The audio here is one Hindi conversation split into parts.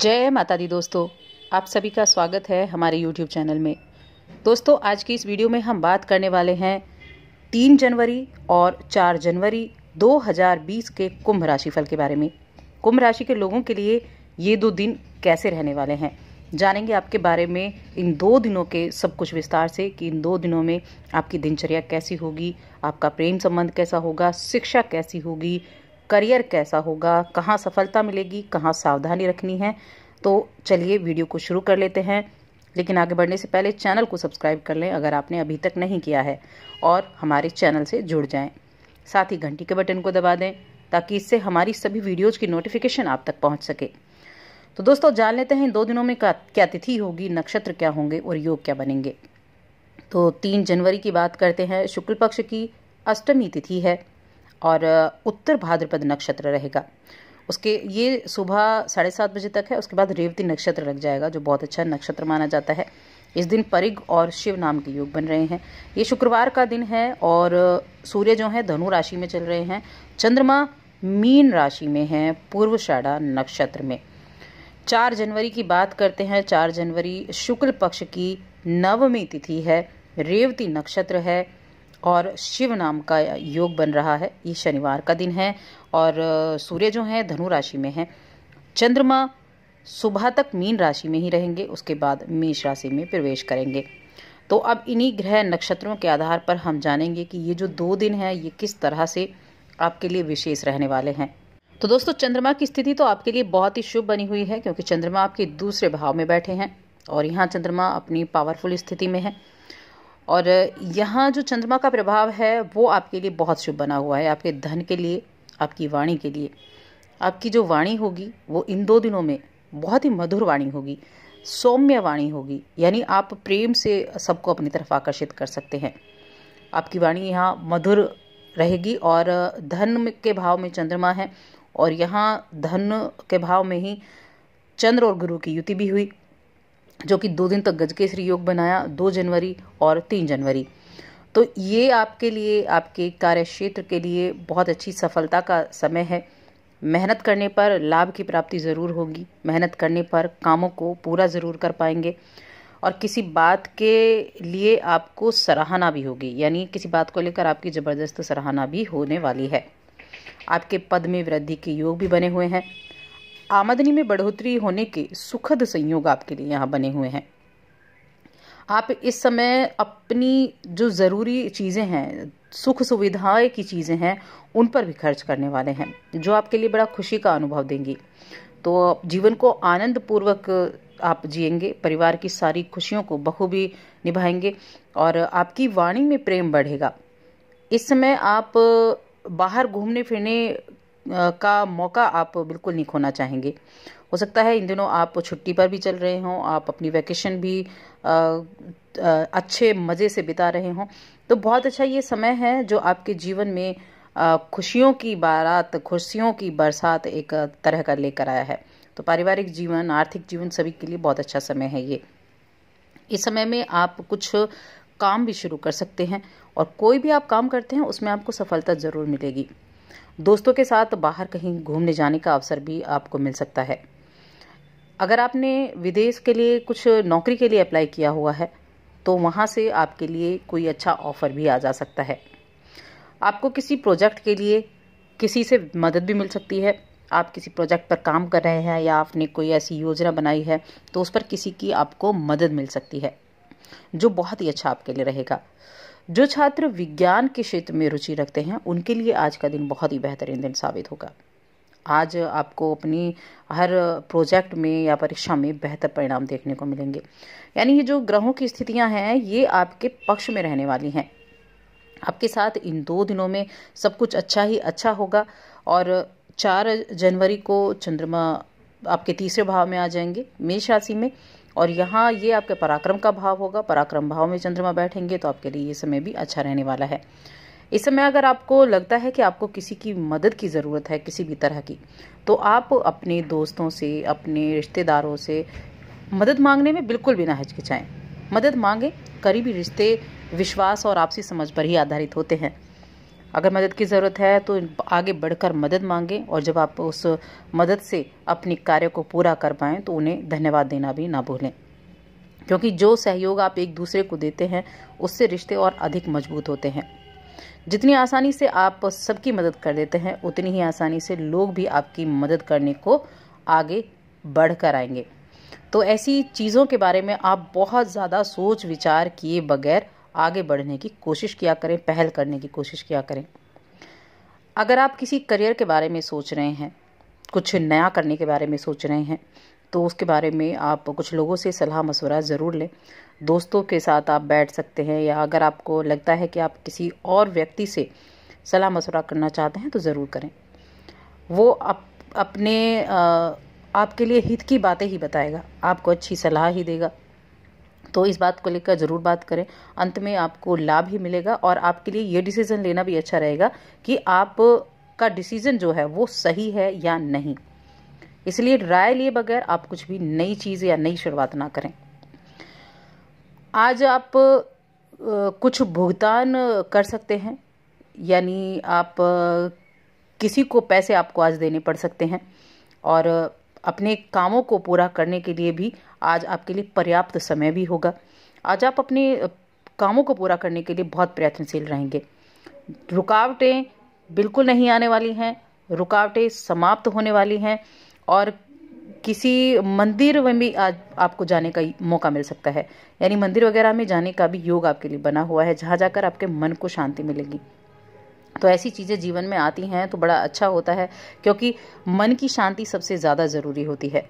जय माता दी दोस्तों आप सभी का स्वागत है हमारे YouTube चैनल में दोस्तों आज की इस वीडियो में हम बात करने वाले हैं तीन जनवरी और चार जनवरी 2020 के कुंभ राशिफल के बारे में कुंभ राशि के लोगों के लिए ये दो दिन कैसे रहने वाले हैं जानेंगे आपके बारे में इन दो दिनों के सब कुछ विस्तार से कि इन दो दिनों में आपकी दिनचर्या कैसी होगी आपका प्रेम संबंध कैसा होगा शिक्षा कैसी होगी करियर कैसा होगा कहाँ सफलता मिलेगी कहाँ सावधानी रखनी है तो चलिए वीडियो को शुरू कर लेते हैं लेकिन आगे बढ़ने से पहले चैनल को सब्सक्राइब कर लें अगर आपने अभी तक नहीं किया है और हमारे चैनल से जुड़ जाएं साथ ही घंटी के बटन को दबा दें ताकि इससे हमारी सभी वीडियोज़ की नोटिफिकेशन आप तक पहुँच सके तो दोस्तों जान लेते हैं दो दिनों में क्या तिथि होगी नक्षत्र क्या होंगे और योग क्या बनेंगे तो तीन जनवरी की बात करते हैं शुक्ल पक्ष की अष्टमी तिथि है और उत्तर भाद्रपद नक्षत्र रहेगा उसके ये सुबह साढ़े सात बजे तक है उसके बाद रेवती नक्षत्र लग जाएगा जो बहुत अच्छा नक्षत्र माना जाता है इस दिन परिग और शिव नाम के योग बन रहे हैं ये शुक्रवार का दिन है और सूर्य जो है धनु राशि में चल रहे हैं चंद्रमा मीन राशि में है पूर्वशाड़ा नक्षत्र में चार जनवरी की बात करते हैं चार जनवरी शुक्ल पक्ष की नवमी तिथि है रेवती नक्षत्र है और शिव नाम का योग बन रहा है ये शनिवार का दिन है और सूर्य जो है धनु राशि में है चंद्रमा सुबह तक मीन राशि में ही रहेंगे उसके बाद मेष राशि में प्रवेश करेंगे तो अब इन्हीं ग्रह नक्षत्रों के आधार पर हम जानेंगे कि ये जो दो दिन है ये किस तरह से आपके लिए विशेष रहने वाले हैं तो दोस्तों चंद्रमा की स्थिति तो आपके लिए बहुत ही शुभ बनी हुई है क्योंकि चंद्रमा आपके दूसरे भाव में बैठे हैं और यहाँ चंद्रमा अपनी पावरफुल स्थिति में है और यहाँ जो चंद्रमा का प्रभाव है वो आपके लिए बहुत शुभ बना हुआ है आपके धन के लिए आपकी वाणी के लिए आपकी जो वाणी होगी वो इन दो दिनों में बहुत ही मधुर वाणी होगी सौम्य वाणी होगी यानी आप प्रेम से सबको अपनी तरफ आकर्षित कर सकते हैं आपकी वाणी यहाँ मधुर रहेगी और धन के भाव में चंद्रमा है और यहाँ धन के भाव में ही चंद्र और गुरु की युति भी हुई जो कि दो दिन तक गज योग बनाया दो जनवरी और तीन जनवरी तो ये आपके लिए आपके कार्य क्षेत्र के लिए बहुत अच्छी सफलता का समय है मेहनत करने पर लाभ की प्राप्ति ज़रूर होगी मेहनत करने पर कामों को पूरा ज़रूर कर पाएंगे और किसी बात के लिए आपको सराहना भी होगी यानी किसी बात को लेकर आपकी ज़बरदस्त सराहना भी होने वाली है आपके पद में वृद्धि के योग भी बने हुए हैं आमदनी में बढ़ोतरी होने के सुखद संयोग आपके लिए यहाँ बने हुए हैं आप इस समय अपनी जो ज़रूरी चीज़ें हैं सुख सुविधाएं की चीज़ें हैं उन पर भी खर्च करने वाले हैं जो आपके लिए बड़ा खुशी का अनुभव देंगी तो जीवन को आनंद पूर्वक आप जिएंगे परिवार की सारी खुशियों को बखूबी निभाएंगे और आपकी वाणी में प्रेम बढ़ेगा इस समय आप बाहर घूमने फिरने का मौका आप बिल्कुल नहीं खोना चाहेंगे हो सकता है इन दिनों आप छुट्टी पर भी चल रहे हों आप अपनी वैकेशन भी अच्छे मज़े से बिता रहे हों तो बहुत अच्छा ये समय है जो आपके जीवन में खुशियों की बारात खुशियों की बरसात एक तरह का लेकर आया है तो पारिवारिक जीवन आर्थिक जीवन सभी के लिए बहुत अच्छा समय है ये इस समय में आप कुछ काम भी शुरू कर सकते हैं और कोई भी आप काम करते हैं उसमें आपको सफलता ज़रूर मिलेगी दोस्तों के साथ बाहर कहीं घूमने जाने का अवसर भी आपको मिल सकता है अगर आपने विदेश के लिए कुछ नौकरी के लिए अप्लाई किया हुआ है तो वहाँ से आपके लिए कोई अच्छा ऑफ़र भी आ जा सकता है आपको किसी प्रोजेक्ट के लिए किसी से मदद भी मिल सकती है आप किसी प्रोजेक्ट पर काम कर रहे हैं या आपने कोई ऐसी योजना बनाई है तो उस पर किसी की आपको मदद मिल सकती है जो बहुत ही अच्छा आपके लिए रहेगा जो छात्र विज्ञान के क्षेत्र में रुचि रखते हैं उनके लिए आज का दिन बहुत ही बेहतरीन दिन साबित होगा आज आपको अपनी हर प्रोजेक्ट में या परीक्षा में बेहतर परिणाम देखने को मिलेंगे यानी ये जो ग्रहों की स्थितियां हैं ये आपके पक्ष में रहने वाली हैं आपके साथ इन दो दिनों में सब कुछ अच्छा ही अच्छा होगा और चार जनवरी को चंद्रमा आपके तीसरे भाव में आ जाएंगे मेष राशि में और यहाँ ये आपके पराक्रम का भाव होगा पराक्रम भाव में चंद्रमा बैठेंगे तो आपके लिए ये समय भी अच्छा रहने वाला है इस समय अगर आपको लगता है कि आपको किसी की मदद की ज़रूरत है किसी भी तरह की तो आप अपने दोस्तों से अपने रिश्तेदारों से मदद मांगने में बिल्कुल भी ना हिचकिचाएं मदद मांगें करीबी रिश्ते विश्वास और आपसी समझ पर ही आधारित होते हैं अगर मदद की ज़रूरत है तो आगे बढ़कर मदद मांगें और जब आप उस मदद से अपने कार्य को पूरा कर पाएँ तो उन्हें धन्यवाद देना भी ना भूलें क्योंकि जो सहयोग आप एक दूसरे को देते हैं उससे रिश्ते और अधिक मजबूत होते हैं जितनी आसानी से आप सबकी मदद कर देते हैं उतनी ही आसानी से लोग भी आपकी मदद करने को आगे बढ़ कर आएंगे तो ऐसी चीज़ों के बारे में आप बहुत ज़्यादा सोच विचार किए बगैर आगे बढ़ने की कोशिश किया करें पहल करने की कोशिश किया करें अगर आप किसी करियर के बारे में सोच रहे हैं कुछ नया करने के बारे में सोच रहे हैं तो उसके बारे में आप कुछ लोगों से सलाह मशवरा ज़रूर लें दोस्तों के साथ आप बैठ सकते हैं या अगर आपको लगता है कि आप किसी और व्यक्ति से सलाह मशवरा करना चाहते हैं तो ज़रूर करें वो अप, अपने आ, आपके लिए हित की बातें ही बताएगा आपको अच्छी सलाह ही देगा तो इस बात को लेकर ज़रूर बात करें अंत में आपको लाभ ही मिलेगा और आपके लिए ये डिसीज़न लेना भी अच्छा रहेगा कि आप का डिसीज़न जो है वो सही है या नहीं इसलिए राय लिए बगैर आप कुछ भी नई चीज़ या नई शुरुआत ना करें आज आप कुछ भुगतान कर सकते हैं यानी आप किसी को पैसे आपको आज देने पड़ सकते हैं और अपने कामों को पूरा करने के लिए भी आज आपके लिए पर्याप्त समय भी होगा आज आप अपने कामों को पूरा करने के लिए बहुत प्रयत्नशील रहेंगे रुकावटें बिल्कुल नहीं आने वाली हैं रुकावटें समाप्त होने वाली हैं और किसी मंदिर में भी आज आपको जाने का मौका मिल सकता है यानी मंदिर वगैरह में जाने का भी योग आपके लिए बना हुआ है जहाँ जाकर आपके मन को शांति मिलेगी तो ऐसी चीज़ें जीवन में आती हैं तो बड़ा अच्छा होता है क्योंकि मन की शांति सबसे ज़्यादा ज़रूरी होती है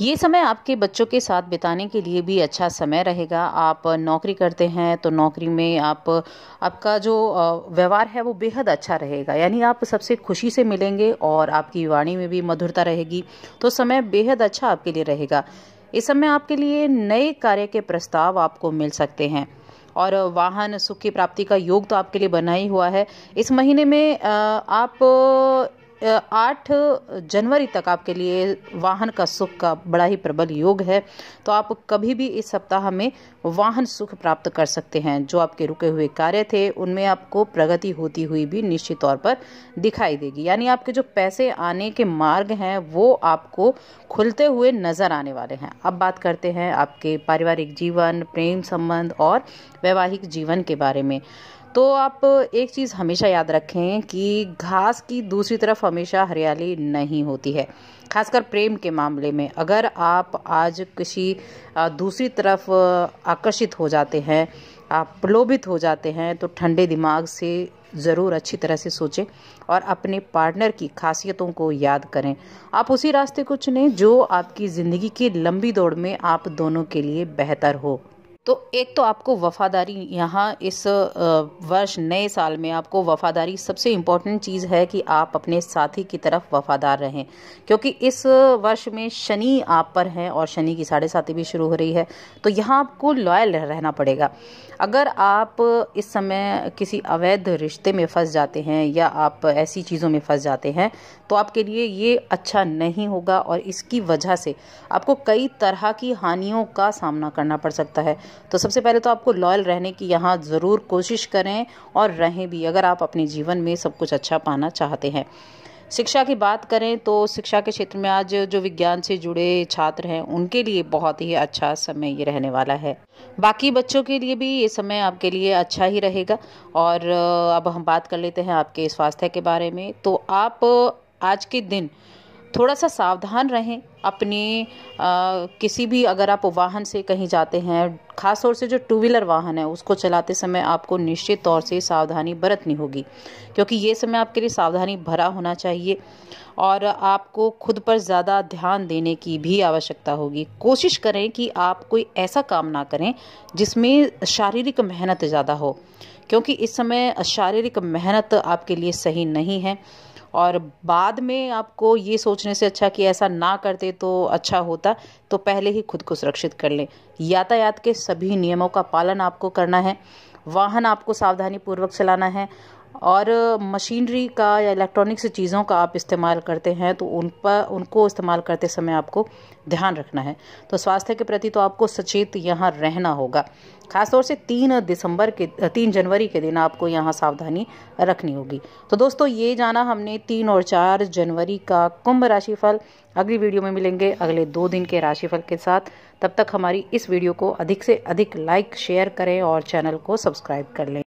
ये समय आपके बच्चों के साथ बिताने के लिए भी अच्छा समय रहेगा आप नौकरी करते हैं तो नौकरी में आप आपका जो व्यवहार है वो बेहद अच्छा रहेगा यानी आप सबसे खुशी से मिलेंगे और आपकी वाणी में भी मधुरता रहेगी तो समय बेहद अच्छा आपके लिए रहेगा इस समय आपके लिए नए कार्य के प्रस्ताव आपको मिल सकते हैं और वाहन सुख की प्राप्ति का योग तो आपके लिए बना ही हुआ है इस महीने में आप आठ जनवरी तक आपके लिए वाहन का सुख का बड़ा ही प्रबल योग है तो आप कभी भी इस सप्ताह में वाहन सुख प्राप्त कर सकते हैं जो आपके रुके हुए कार्य थे उनमें आपको प्रगति होती हुई भी निश्चित तौर पर दिखाई देगी यानी आपके जो पैसे आने के मार्ग हैं वो आपको खुलते हुए नजर आने वाले हैं अब बात करते हैं आपके पारिवारिक जीवन प्रेम संबंध और वैवाहिक जीवन के बारे में तो आप एक चीज़ हमेशा याद रखें कि घास की दूसरी तरफ हमेशा हरियाली नहीं होती है खासकर प्रेम के मामले में अगर आप आज किसी दूसरी तरफ आकर्षित हो जाते हैं आप प्रलोभित हो जाते हैं तो ठंडे दिमाग से ज़रूर अच्छी तरह से सोचें और अपने पार्टनर की खासियतों को याद करें आप उसी रास्ते को चुनें जो आपकी ज़िंदगी की लंबी दौड़ में आप दोनों के लिए बेहतर हो तो एक तो आपको वफ़ादारी यहाँ इस वर्ष नए साल में आपको वफ़ादारी सबसे इम्पॉर्टेंट चीज़ है कि आप अपने साथी की तरफ वफ़ादार रहें क्योंकि इस वर्ष में शनि आप पर हैं और शनि की साढ़े साथी भी शुरू हो रही है तो यहाँ आपको लॉयल रहना पड़ेगा अगर आप इस समय किसी अवैध रिश्ते में फंस जाते हैं या आप ऐसी चीज़ों में फंस जाते हैं तो आपके लिए ये अच्छा नहीं होगा और इसकी वजह से आपको कई तरह की हानियों का सामना करना पड़ सकता है तो सबसे पहले तो आपको लॉयल रहने की यहाँ ज़रूर कोशिश करें और रहें भी अगर आप अपने जीवन में सब कुछ अच्छा पाना चाहते हैं शिक्षा की बात करें तो शिक्षा के क्षेत्र में आज जो विज्ञान से जुड़े छात्र हैं उनके लिए बहुत ही अच्छा समय ये रहने वाला है बाकी बच्चों के लिए भी ये समय आपके लिए अच्छा ही रहेगा और अब हम बात कर लेते हैं आपके स्वास्थ्य के बारे में तो आप आज के दिन थोड़ा सा सावधान रहें अपने आ, किसी भी अगर आप वाहन से कहीं जाते हैं ख़ास तौर से जो टू व्हीलर वाहन है उसको चलाते समय आपको निश्चित तौर से सावधानी बरतनी होगी क्योंकि ये समय आपके लिए सावधानी भरा होना चाहिए और आपको खुद पर ज़्यादा ध्यान देने की भी आवश्यकता होगी कोशिश करें कि आप कोई ऐसा काम ना करें जिसमें शारीरिक मेहनत ज़्यादा हो क्योंकि इस समय शारीरिक मेहनत आपके लिए सही नहीं है और बाद में आपको ये सोचने से अच्छा कि ऐसा ना करते तो अच्छा होता तो पहले ही खुद को सुरक्षित कर लें यातायात के सभी नियमों का पालन आपको करना है वाहन आपको सावधानी पूर्वक चलाना है और मशीनरी का या इलेक्ट्रॉनिक्स चीज़ों का आप इस्तेमाल करते हैं तो उन पर उनको इस्तेमाल करते समय आपको ध्यान रखना है तो स्वास्थ्य के प्रति तो आपको सचेत यहाँ रहना होगा खासतौर से तीन दिसंबर के तीन जनवरी के दिन आपको यहाँ सावधानी रखनी होगी तो दोस्तों ये जाना हमने तीन और चार जनवरी का कुंभ राशिफल अगली वीडियो में मिलेंगे अगले दो दिन के राशिफल के साथ तब तक हमारी इस वीडियो को अधिक से अधिक लाइक शेयर करें और चैनल को सब्सक्राइब कर लें